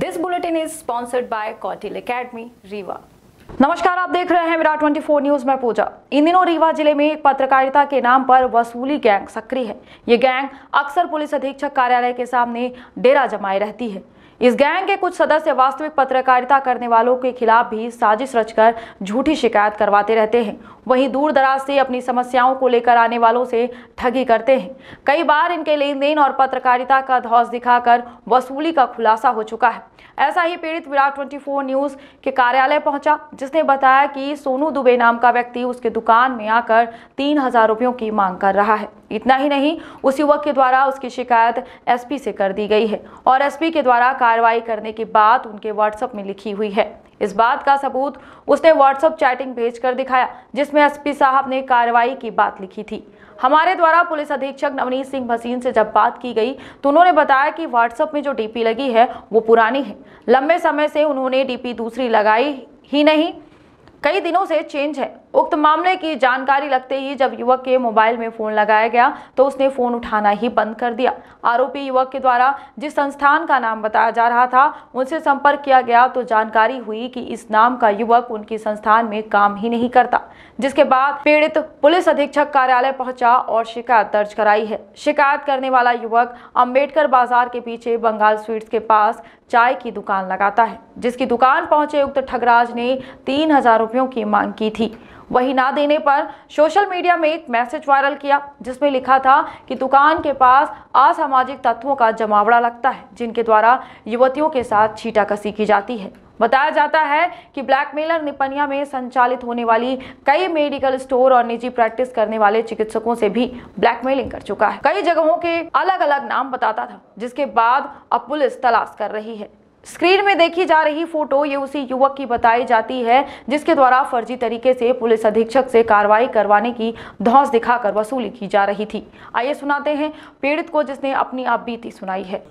this bulletin is sponsored by Kautil academy Rewa नमस्कार आप देख रहे हैं विराट 24 न्यूज में पूजा इन दिनों रीवा जिले में एक पत्रकारिता के नाम पर वसूली गैंग सक्रिय है ये गैंग अक्सर पुलिस अधीक्षक कार्यालय के सामने डेरा जमाए रहती है इस गैंग के कुछ सदस्य वास्तविक पत्रकारिता करने वालों के खिलाफ भी साजिश रचकर झूठी शिकायत करवाते रहते हैं वहीं दूर दराज से अपनी समस्याओं को लेकर आने वालों से ठगी करते हैं कई बार इनके लेन देन और पत्रकारिता का धौस दिखाकर वसूली का खुलासा हो चुका है ऐसा ही पीड़ित विराट ट्वेंटी न्यूज के कार्यालय पहुंचा जिसने बताया कि सोनू दुबे नाम का व्यक्ति उसके दुकान में आकर तीन हजार रुपयों की मांग कर रहा है इतना ही नहीं उस युवक के द्वारा उसकी शिकायत एसपी से कर दी गई है और एसपी के द्वारा कार्रवाई करने की बात उनके व्हाट्सएप में लिखी हुई है इस बात का सबूत उसने व्हाट्सएप चैटिंग भेजकर दिखाया जिसमें एसपी साहब ने कार्रवाई की बात लिखी थी हमारे द्वारा पुलिस अधीक्षक नवनीत सिंह भसीन से जब बात की गई तो उन्होंने बताया कि व्हाट्सएप में जो डीपी लगी है वो पुरानी है लंबे समय से उन्होंने डीपी दूसरी लगाई ही नहीं कई दिनों से चेंज है उक्त मामले की जानकारी लगते ही जब युवक के मोबाइल में फोन लगाया गया तो उसने फोन उठाना ही बंद कर दिया आरोपी युवक के द्वारा जिस संस्थान का नाम बताया जा रहा था उनसे संपर्क किया गया तो जानकारी हुई कि इस नाम का युवक उनके संस्थान में काम ही नहीं करता जिसके बाद पीड़ित पुलिस अधीक्षक कार्यालय पहुंचा और शिकायत दर्ज कराई है शिकायत करने वाला युवक अम्बेडकर बाजार के पीछे बंगाल स्वीट के पास चाय की दुकान लगाता है जिसकी दुकान पहुंचे उक्त ठगराज ने तीन हजार रुपयों की मांग की थी वही ना देने पर सोशल मीडिया में एक मैसेज वायरल किया जिसमें लिखा था कि दुकान के पास असामाजिक तत्वों का जमावड़ा लगता है जिनके द्वारा युवतियों के साथ छीटाकसी की जाती है बताया जाता है कि ब्लैकमेलर निपनिया में संचालित होने वाली कई मेडिकल स्टोर और निजी प्रैक्टिस करने वाले चिकित्सकों से भी ब्लैकमेलिंग कर चुका है कई जगहों के अलग अलग नाम बताता था जिसके बाद अब पुलिस तलाश कर रही है स्क्रीन में देखी जा रही फोटो ये उसी युवक की बताई जाती है जिसके द्वारा फर्जी तरीके से पुलिस अधीक्षक से कार्रवाई करवाने की धौस दिखाकर वसूली की जा रही थी आइए सुनाते हैं पीड़ित को जिसने अपनी आप बीती सुनाई है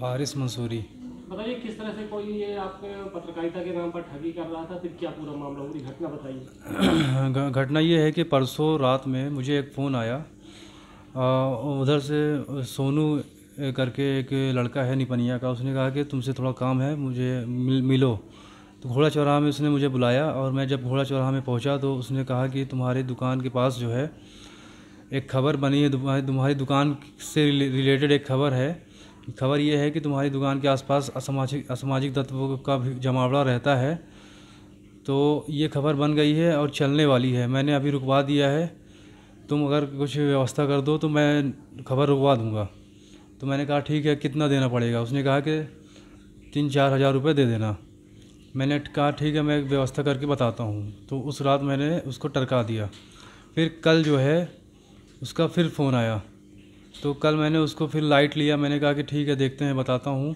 वारिस मंसूरी किस तरह से कोई ये पत्रकारिता के नाम पर ठगी कर रहा था फिर क्या पूरा मामला घटना बताइए घटना ये है कि परसों रात में मुझे एक फ़ोन आया आ, उधर से सोनू करके एक लड़का है निपनिया का उसने कहा कि तुमसे थोड़ा काम है मुझे मिल मिलो तो घोड़ा चौराहा में उसने मुझे बुलाया और मैं जब घोड़ा चौराहा में पहुंचा तो उसने कहा कि तुम्हारी दुकान के पास जो है एक खबर बनी है तुम्हारी दुकान से रिलेटेड एक खबर है खबर यह है कि तुम्हारी दुकान के आसपास असामाजिक असामाजिक तत्वों का भी जमावड़ा रहता है तो ये खबर बन गई है और चलने वाली है मैंने अभी रुकवा दिया है तुम अगर कुछ व्यवस्था कर दो तो मैं खबर रुकवा दूँगा तो मैंने कहा ठीक है कितना देना पड़ेगा उसने कहा कि तीन चार हज़ार रुपये दे देना मैंने कहा ठीक है मैं व्यवस्था करके बताता हूँ तो उस रात मैंने उसको टरका दिया फिर कल जो है उसका फिर फ़ोन आया तो कल मैंने उसको फिर लाइट लिया मैंने कहा कि ठीक है देखते हैं बताता हूँ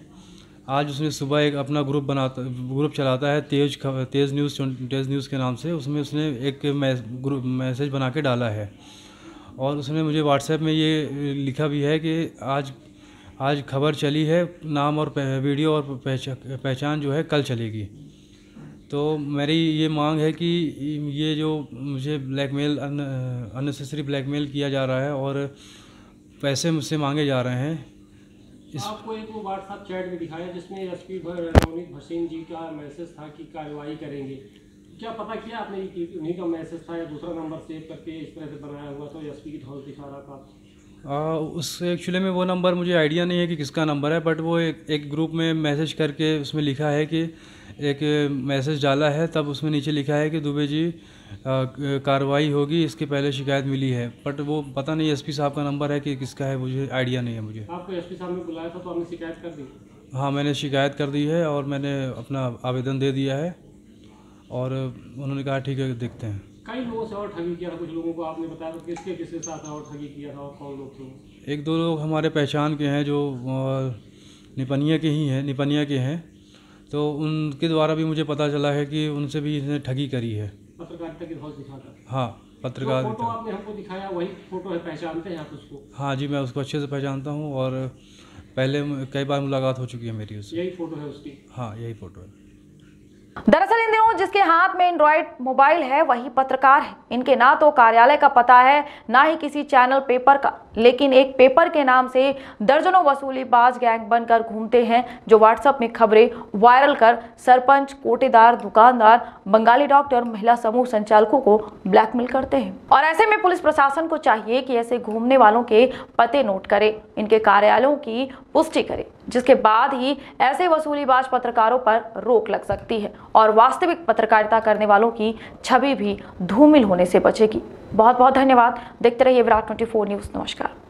आज उसने सुबह एक अपना ग्रुप बनाता ग्रुप चलाता है तेज तेज़ न्यूज़ तेज़ न्यूज़ के नाम से उसमें उसने एक ग्रुप मैसेज बना के डाला है और उसने मुझे व्हाट्सएप में ये लिखा भी है कि आज आज खबर चली है नाम और वीडियो और पहचान जो है कल चलेगी तो मेरी ये मांग है कि ये जो मुझे ब्लैकमेल अननेसेसरी ब्लैकमेल किया जा रहा है और पैसे मुझसे मांगे जा रहे हैं इस आपको एक वो व्हाट्सएप चैट में दिखाया जिसमें एस पी रोनित भसीन जी का मैसेज था कि कार्रवाई करेंगे क्या पता किया आपने कि उन्हीं का मैसेज था या दूसरा नंबर सेव करके इस तरह से बनाया हुआ तो एस पी की ढोल दिखा रहा था आ, उस एक्चुअली में वो नंबर मुझे आइडिया नहीं है कि किसका नंबर है बट वो एक एक ग्रुप में मैसेज करके उसमें लिखा है कि एक मैसेज डाला है तब उसमें नीचे लिखा है कि दुबे जी कार्रवाई होगी इसके पहले शिकायत मिली है बट वो पता नहीं एसपी साहब का नंबर है कि किसका है मुझे आइडिया नहीं है मुझे आपको एसपी साहब ने बुलाया था तो आपने शिकायत कर दी हाँ मैंने शिकायत कर दी है और मैंने अपना आवेदन दे दिया है और उन्होंने कहा ठीक है देखते हैं कई लोगों से और ठगी किया था कुछ लोगों को आपने बताया तो किसके किसके साथ और ठगी किया था और कौन लोग थे एक दो लोग हमारे पहचान के हैं जो निपनिया के ही हैं निपनिया के हैं तो उनके द्वारा भी मुझे पता चला है कि उनसे भी इसने ठगी करी है पत्रकारिता की दिखाता हाँ पत्रकार आपने हमको दिखाया वही फोटो है पहचानते हैं आप उसको हाँ जी मैं उसको अच्छे से पहचानता हूँ और पहले कई बार मुलाकात हो चुकी है मेरी उससे यही फोटो है उसकी हाँ यही फोटो है दरअसल जिसके हाथ में एंड्रॉयड मोबाइल है वही पत्रकार है इनके ना तो कार्यालय का पता है ना ही किसी चैनल पेपर का लेकिन एक पेपर के नाम से दर्जनों वसूली बाज गैंग बनकर घूमते हैं जो व्हाट्सएप में खबरें वायरल कर सरपंच कोटेदार दुकानदार बंगाली डॉक्टर महिला समूह संचालकों को ब्लैकमेल करते हैं और ऐसे में पुलिस प्रशासन को चाहिए कि ऐसे घूमने वालों के पते नोट करे इनके कार्यालयों की पुष्टि करे जिसके बाद ही ऐसे वसूलीबाज पत्रकारों पर रोक लग सकती है और वास्तविक पत्रकारिता करने वालों की छवि भी धूमिल होने से बचेगी बहुत बहुत धन्यवाद देखते रहिए विराट ट्वेंटी न्यूज़ नमस्कार